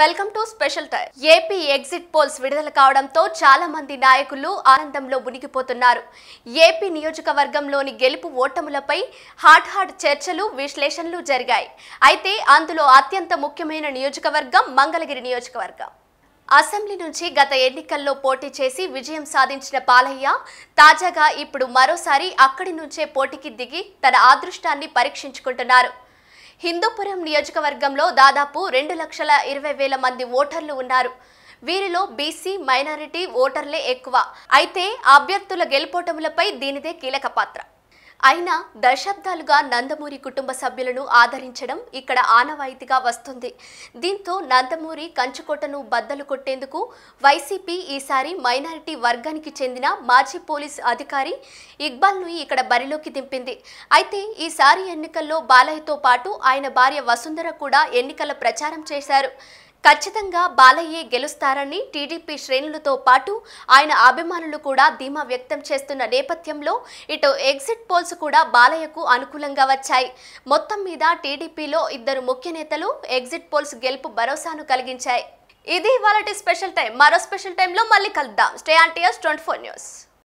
welcome to special time AP exit polls విడుదల కావడంతో చాలా మంది నాయకులు ఆనందంలో మునిగిపోతున్నారు ఏపీ నియోజకవర్గంలోని గెలుపు ఓటములపై హాట్ హాట్ చర్చలు విశ్లేషణలు జరిగాయి అయితే అందులో అత్యంత ముఖ్యమైన నియోజకవర్గం మంగళగిరి నియోజకవర్గం అసెంబ్లీ నుంచి గత ఎన్నికల్లో పోటీ చేసి విజయం సాధించిన పాలయ్య తాజాగా ఇప్పుడు మరోసారి అక్కడి నుంచే పోటీకి దిగి తన అదృష్టాన్ని పరీక్షించుకుంటున్నారు హిందూపురం నియోజకవర్గంలో దాదాపు రెండు లక్షల ఇరవై వేల మంది ఓటర్లు ఉన్నారు వీరిలో బీసీ మైనారిటీ ఓటర్లే ఎక్కువ అయితే అభ్యర్థుల గెలుపోటములపై దీనిదే కీలక పాత్ర అయినా దశాబ్దాలుగా నందమూరి కుటుంబ సభ్యులను ఆదరించడం ఇక్కడ ఆనవాయితీగా వస్తుంది దీంతో నందమూరి కంచుకోటను బద్దలు కొట్టేందుకు వైసీపీ ఈసారి మైనారిటీ వర్గానికి చెందిన మాజీ పోలీస్ అధికారి ఇక్బాల్ను ఇక్కడ బరిలోకి దింపింది అయితే ఈసారి ఎన్నికల్లో బాలయ్యతో పాటు ఆయన భార్య వసుంధర కూడా ఎన్నికల ప్రచారం చేశారు ఖచ్చితంగా బాలయ్యే గెలుస్తారని టీడీపీ శ్రేణులతో పాటు ఆయన అభిమానులు కూడా ధీమా వ్యక్తం చేస్తున్న నేపథ్యంలో ఇటు ఎగ్జిట్ పోల్స్ కూడా బాలయ్యకు అనుకూలంగా వచ్చాయి మొత్తం మీద టీడీపీలో ఇద్దరు ముఖ్య నేతలు ఎగ్జిట్ పోల్స్ గెలుపు భరోసాను కలిగించాయి ఇది ఇవాళ స్పెషల్ టైం మరో స్పెషల్ టైంలో మళ్ళీ కలుద్దాం stay on twenty four news